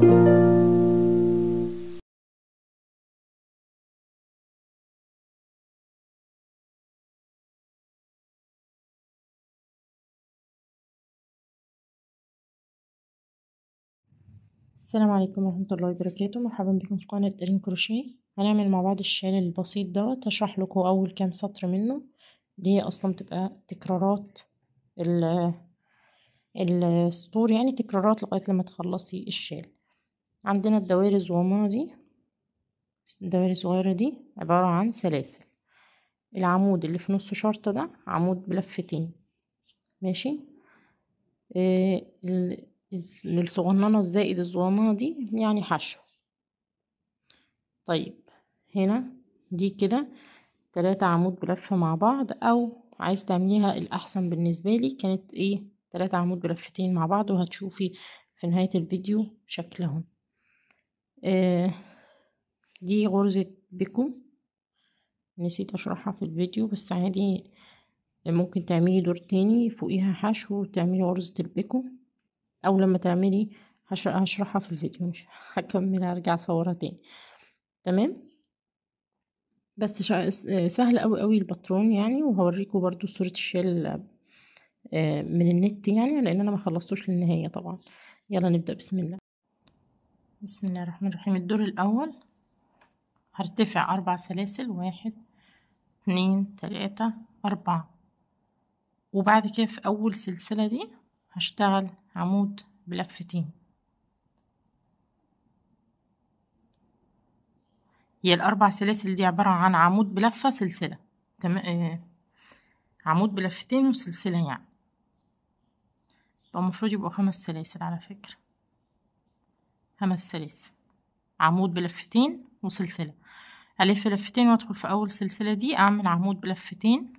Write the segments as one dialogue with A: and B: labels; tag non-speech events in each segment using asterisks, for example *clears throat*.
A: السلام عليكم ورحمة الله وبركاته مرحبا بكم في قناة قرين كروشيه هنعمل مع بعض الشال البسيط دوت هشرح لكم أول كام سطر منه دي أصلا بتبقى تكرارات ال السطور يعني تكرارات لغاية لما تخلصي الشال عندنا الدوائر الصغننه دي الدوائر الصغيره دي عباره عن سلاسل العمود اللي في نص شرطه ده عمود بلفتين ماشي آه الصغننه الزائد الصغننه دي يعني حشو طيب هنا دي كده تلاتة عمود بلفة مع بعض او عايز تعمليها الاحسن بالنسبة لي كانت ايه تلاتة عمود بلفتين مع بعض وهتشوفي في نهاية الفيديو شكلهم آه، دي غرزة بيكو نسيت اشرحها في الفيديو بس عادي ممكن تعملي دور تاني فوقيها حشو وتعملي غرزة البيكو او لما تعملي هشرحها في الفيديو مش *laughs* هكمل هرجع اصورها تاني تمام بس سهل قوي قوي الباترون يعني وهوريكم برضو صورة الشال آه، من النت يعني لان انا ما خلصتوش للنهاية طبعا يلا نبدأ بسم الله بسم الله الرحمن الرحيم الدور الأول هرتفع أربع سلاسل واحد اتنين تلاتة أربعة وبعد كده في أول سلسلة دي هشتغل عمود بلفتين هي الأربع سلاسل دي عبارة عن عمود بلفة سلسلة تم... آه... عمود بلفتين وسلسلة يعني يبقى المفروض يبقوا خمس سلاسل على فكرة همس ثلاثي عمود بلفتين وسلسلة ألف لفتين وأدخل في أول سلسلة دي أعمل عمود بلفتين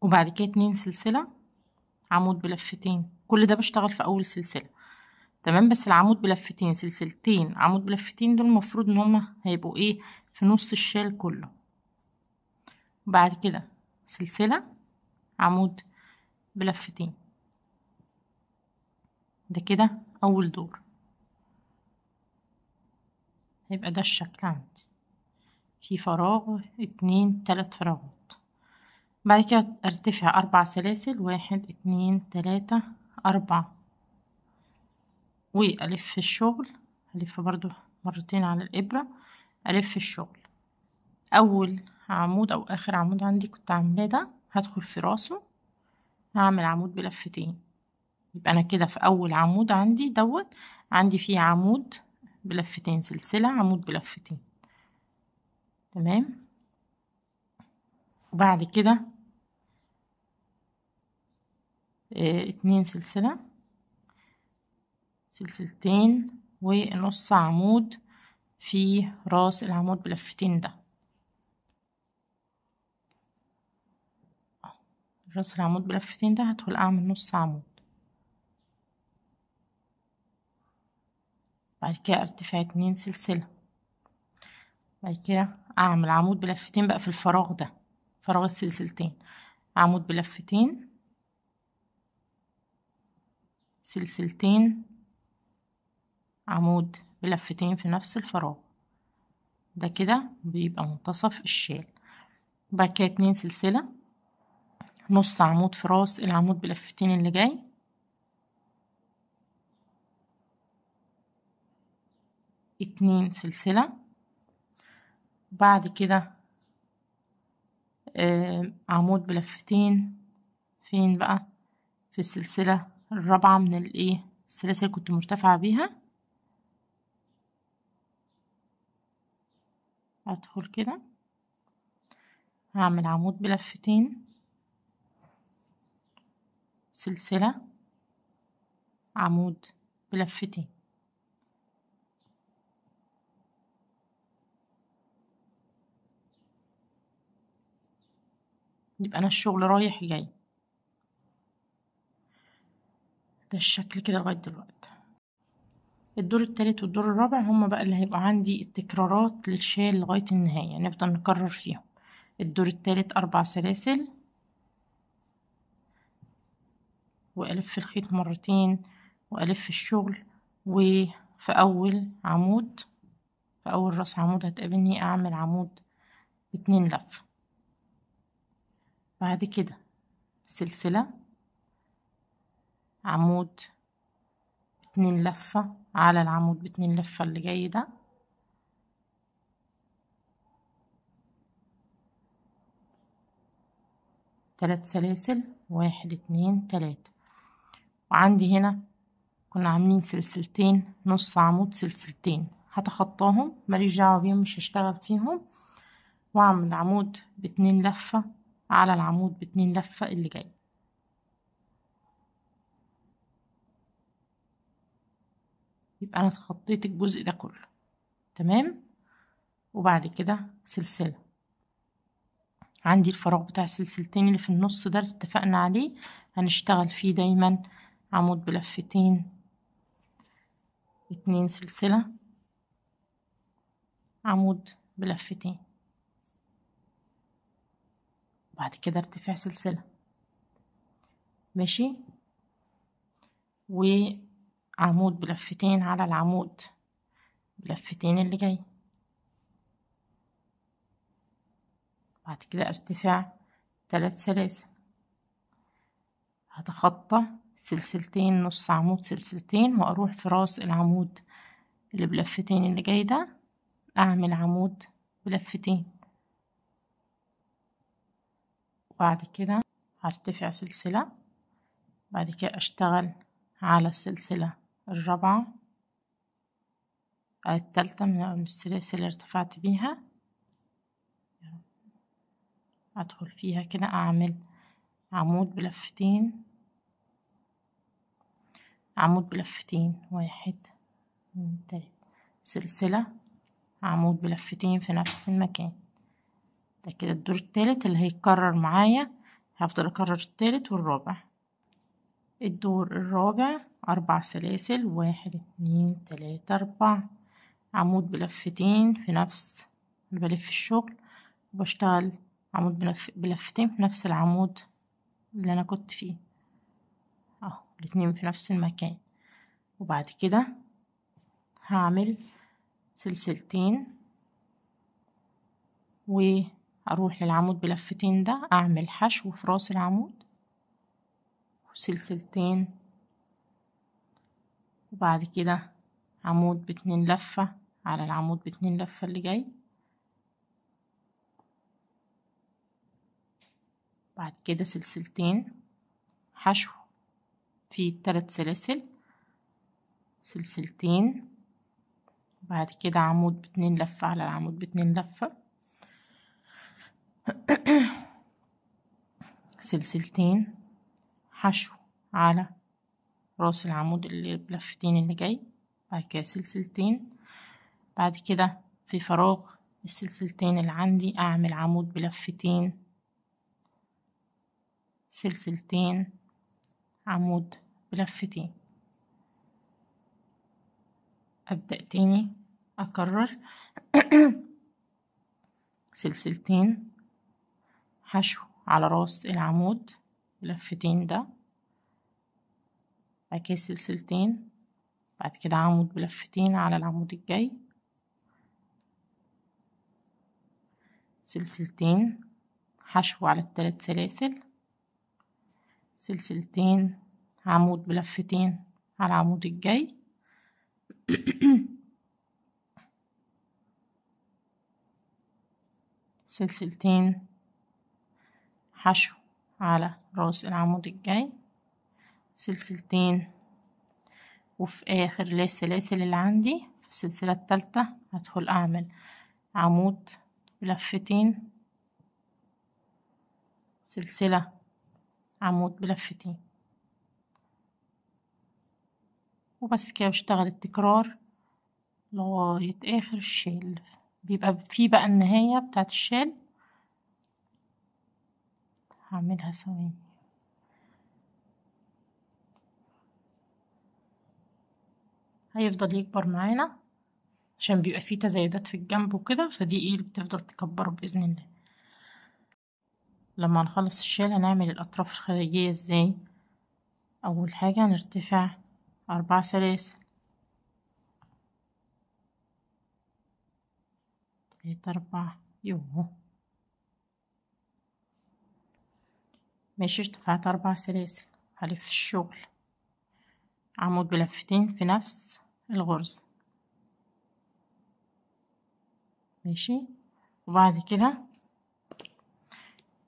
A: وبعد كده اتنين سلسلة عمود بلفتين كل ده بشتغل في أول سلسلة تمام بس العمود بلفتين سلسلتين عمود بلفتين دول المفروض إن هما هيبقوا إيه في نص الشال كله وبعد كده سلسلة عمود بلفتين ده كده أول دور هيبقى ده الشكل عندي في فراغ اتنين تلات فراغات بعد كده ارتفع أربع سلاسل واحد اتنين تلاتة أربعة وألف الشغل ألف برضو مرتين على الإبرة ألف الشغل أول عمود أو آخر عمود عندي كنت عاملاه ده هدخل في راسه هعمل عمود بلفتين يبقى أنا كده في أول عمود عندي دوت عندي فيه عمود بلفتين سلسلة عمود بلفتين تمام وبعد كده آه، اتنين سلسلة سلسلتين ونص عمود في راس العمود بلفتين ده راس العمود بلفتين ده هدخل اعمل نص عمود بعد كده ارتفع اتنين سلسلة بعد كده اعمل عمود بلفتين بقى في الفراغ ده فراغ السلسلتين عمود بلفتين سلسلتين عمود بلفتين في نفس الفراغ ده كده بيبقى منتصف الشال بعد كده اتنين سلسلة نص عمود في راس العمود بلفتين اللي جاي اتنين سلسلة بعد كده آه عمود بلفتين فين بقى في السلسلة الرابعة من الايه السلاسل كنت مرتفعة بيها هدخل كده هعمل عمود بلفتين سلسلة عمود بلفتين يبقى أنا الشغل رايح جاي ده الشكل كده لغاية دلوقتي الدور التالت والدور الرابع هما بقى اللي هيبقى عندي التكرارات للشال لغاية النهاية نفضل نكرر فيهم الدور التالت أربع سلاسل وألف الخيط مرتين وألف الشغل وفي أول عمود في أول رأس عمود هتقابلني أعمل عمود باتنين لفه بعد كده سلسلة عمود اتنين لفة على العمود باتنين لفة اللي جاي ده تلات سلاسل واحد اتنين تلاتة وعندي هنا كنا عاملين سلسلتين نص عمود سلسلتين هتخطاهم ماليش دعوة بيهم مش هشتغل فيهم واعمل عمود باتنين لفة على العمود باتنين لفة اللي جاي يبقى انا اتخطيت الجزء ده كله تمام وبعد كده سلسلة عندي الفراغ بتاع السلسلتين اللي في النص ده اللي اتفقنا عليه هنشتغل فيه دايما عمود بلفتين اتنين سلسلة عمود بلفتين بعد كده ارتفاع سلسلة ماشي وعمود بلفتين على العمود بلفتين اللي جاي بعد كده ارتفاع تلات سلاسل هتخطى سلسلتين نص عمود سلسلتين واروح في راس العمود اللي بلفتين اللي جاي ده اعمل عمود بلفتين وبعد كده هرتفع سلسلة بعد كده أشتغل على السلسلة الرابعة التالتة من السلاسل اللي ارتفعت بيها أدخل فيها كده أعمل عمود بلفتين عمود بلفتين واحد اتنين تلاتة سلسلة عمود بلفتين في نفس المكان كده الدور التالت اللي هيتكرر معايا هفضل اكرر التالت والرابع الدور الرابع أربع سلاسل واحد اتنين تلاتة أربع عمود بلفتين في نفس بلف الشغل وبشتغل عمود بلف بلفتين في نفس العمود اللي أنا كنت فيه اهو الاتنين في نفس المكان وبعد كده هعمل سلسلتين و اروح للعمود بلفتين ده اعمل حشو في راس العمود وسلسلتين وبعد كده عمود باتنين لفة على العمود باتنين لفة اللي جاي بعد كده سلسلتين حشو في تلات سلاسل سلسلتين بعد كده عمود باتنين لفة على العمود باتنين لفة سلسلتين حشو على راس العمود اللي بلفتين اللي جاي بعد كده سلسلتين بعد كده في فراغ السلسلتين اللي عندي اعمل عمود بلفتين سلسلتين عمود بلفتين ابدأ تاني اكرر *coughs* سلسلتين حشو على راس العمود بلفتين ده بعد كده سلسلتين بعد كده عمود بلفتين على العمود الجاي سلسلتين حشو على الثلاث سلاسل سلسلتين عمود بلفتين على العمود الجاي *clears throat* سلسلتين حشو على راس العمود الجاي سلسلتين وفي اخر السلاسل اللي عندي في السلسلة التالتة هدخل اعمل عمود بلفتين سلسلة عمود بلفتين وبس كده بشتغل التكرار لغاية اخر الشيل بيبقى في بقى النهاية بتاعت الشال هعملها ثواني هيفضل يكبر معانا عشان بيبقى فيه تزايدات في الجنب وكده فدي ايه اللي بتفضل تكبره بإذن الله لما نخلص الشال هنعمل الأطراف الخارجية ازاي أول حاجة هنرتفع أربع سلاسل تلاتة أربعة يوه ماشي دفعت أربع سلاسل هلف الشغل عمود بلفتين في نفس الغرزة ماشي وبعد كده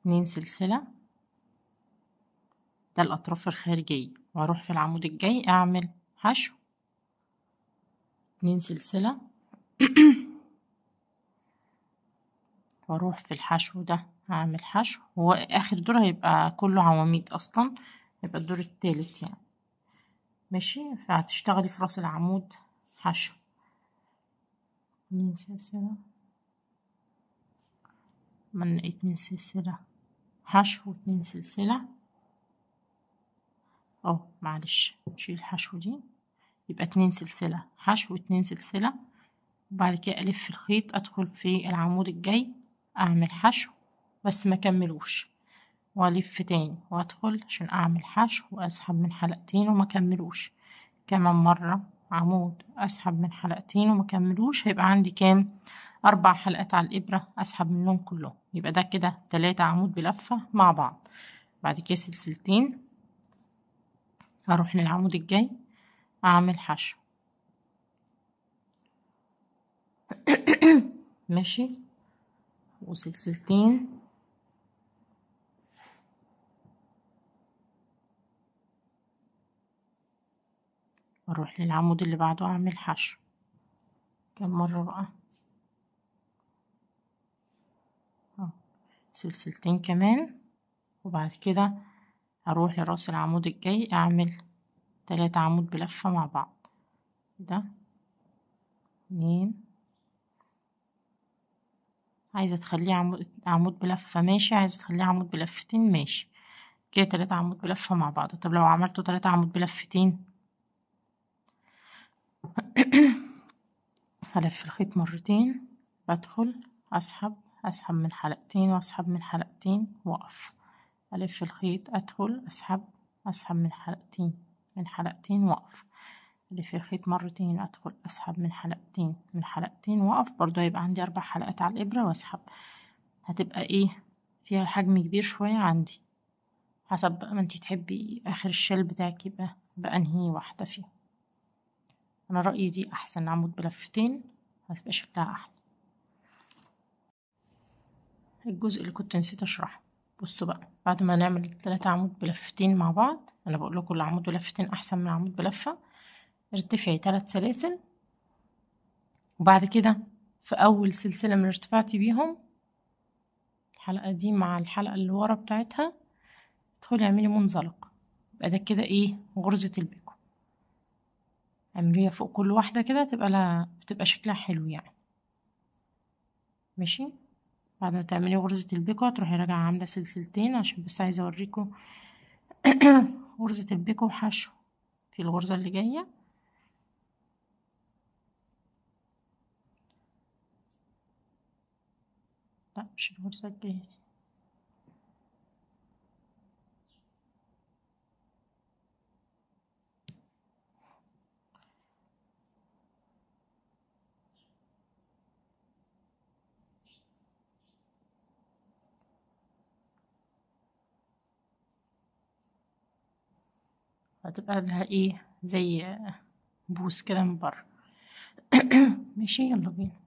A: اتنين سلسلة ده الأطراف الخارجية وأروح في العمود الجاي أعمل حشو اتنين سلسلة *clears throat* واروح في الحشو ده هعمل حشو هو اخر دور هيبقى كله عواميد اصلا هيبقى الدور التالت يعني ماشي هتشتغلي في راس العمود حشو اتنين سلسلة من اتنين سلسلة حشو واتنين سلسلة اهو معلش نشيل الحشو دي يبقى اتنين سلسلة حشو واتنين سلسلة وبعد كده الف الخيط ادخل في العمود الجاي أعمل حشو بس ما كملوش وألف تاني وأدخل عشان أعمل حشو وأسحب من حلقتين وما كملوش كمان مرة عمود أسحب من حلقتين وما كملوش هيبقى عندي كام أربع حلقات على الإبرة أسحب منهم كلهم يبقى ده كده تلاتة عمود بلفة مع بعض بعد كده سلسلتين أروح للعمود الجاي أعمل حشو *coughs* ماشي وسلسلتين اروح للعمود اللي بعده اعمل حشو كم مرة بقى آه. سلسلتين كمان وبعد كده هروح لراس العمود الجاي اعمل تلاتة عمود بلفة مع بعض ده اتنين عايزة تخليه عمود, عمود بلفة ماشي عايزة تخليه عمود بلفتين ماشي كده تلاتة عمود بلفة مع بعض طب لو عملتوا تلاتة عمود بلفتين *coughs* هلف الخيط مرتين بدخل أسحب أسحب من حلقتين وأسحب من حلقتين وأقف ألف الخيط أدخل أسحب أسحب من حلقتين من حلقتين وأقف اللي في الخيط مرتين أدخل أسحب من حلقتين من حلقتين وأقف برضو هيبقى عندي أربع حلقات على الإبرة وأسحب هتبقى إيه فيها حجم كبير شوية عندي حسب بقى ما انتي تحبي آخر الشال بتاعك يبقى بأنهي واحدة فيه أنا رأيي دي أحسن عمود بلفتين هتبقى شكلها أحلى الجزء اللي كنت نسيت أشرحه بصوا بقى بعد ما نعمل التلاتة عمود بلفتين مع بعض أنا بقول لكم العمود بلفتين أحسن من عمود بلفة ارتفعي ثلاث سلاسل وبعد كده في أول سلسلة من ارتفعتي بيهم الحلقة دي مع الحلقة اللي ورا بتاعتها ادخلي اعملي منزلق يبقى ده كده ايه غرزة البيكو اعمليها فوق كل واحدة كده تبقى لها بتبقى شكلها حلو يعني ماشي بعد ما تعملي غرزة البيكو هتروحي راجعة عاملة سلسلتين عشان بس عايزة اوريكم *coughs* غرزة البيكو وحشو في الغرزة اللي جاية مش الفرصة الجاية دي هتبقى لها ايه زي بوس كده من بره *coughs* ماشي يلا بينا